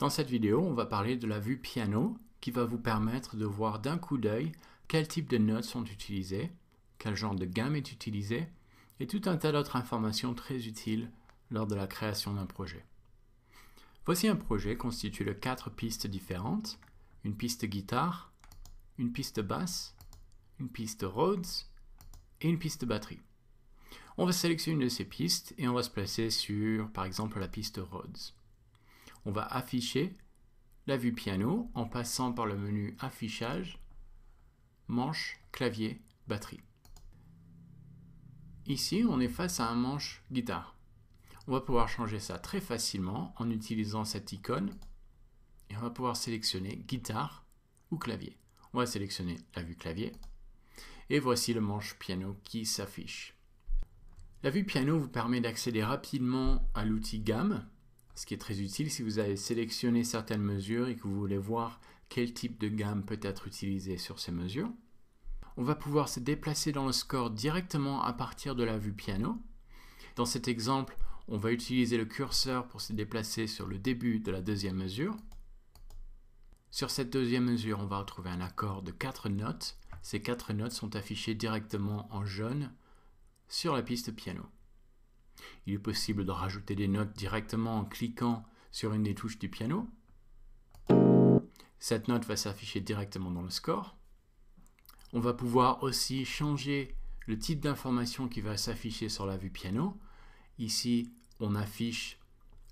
Dans cette vidéo, on va parler de la vue piano qui va vous permettre de voir d'un coup d'œil quel type de notes sont utilisées, quel genre de gamme est utilisé, et tout un tas d'autres informations très utiles lors de la création d'un projet. Voici un projet constitué de quatre pistes différentes, une piste guitare, une piste basse, une piste Rhodes et une piste batterie. On va sélectionner une de ces pistes et on va se placer sur, par exemple, la piste Rhodes on va afficher la vue piano en passant par le menu affichage, manche, clavier, batterie. Ici, on est face à un manche guitare. On va pouvoir changer ça très facilement en utilisant cette icône et on va pouvoir sélectionner guitare ou clavier. On va sélectionner la vue clavier et voici le manche piano qui s'affiche. La vue piano vous permet d'accéder rapidement à l'outil gamme ce qui est très utile si vous avez sélectionné certaines mesures et que vous voulez voir quel type de gamme peut être utilisé sur ces mesures. On va pouvoir se déplacer dans le score directement à partir de la vue piano. Dans cet exemple, on va utiliser le curseur pour se déplacer sur le début de la deuxième mesure. Sur cette deuxième mesure, on va retrouver un accord de quatre notes. Ces quatre notes sont affichées directement en jaune sur la piste piano. Il est possible de rajouter des notes directement en cliquant sur une des touches du piano. Cette note va s'afficher directement dans le score. On va pouvoir aussi changer le type d'information qui va s'afficher sur la vue piano. Ici, on affiche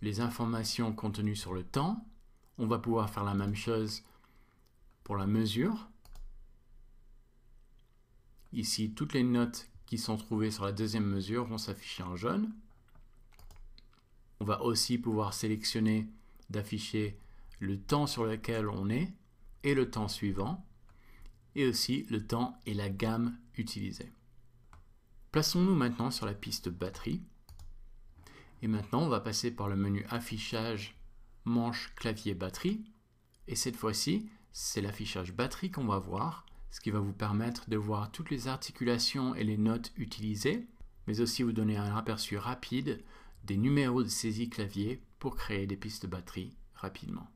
les informations contenues sur le temps. On va pouvoir faire la même chose pour la mesure. Ici, toutes les notes sont trouvés sur la deuxième mesure vont s'afficher en jaune. On va aussi pouvoir sélectionner d'afficher le temps sur lequel on est et le temps suivant, et aussi le temps et la gamme utilisée. Plaçons-nous maintenant sur la piste batterie. Et maintenant, on va passer par le menu affichage manche clavier batterie. Et cette fois-ci, c'est l'affichage batterie qu'on va voir ce qui va vous permettre de voir toutes les articulations et les notes utilisées, mais aussi vous donner un aperçu rapide des numéros de saisie clavier pour créer des pistes de batterie rapidement.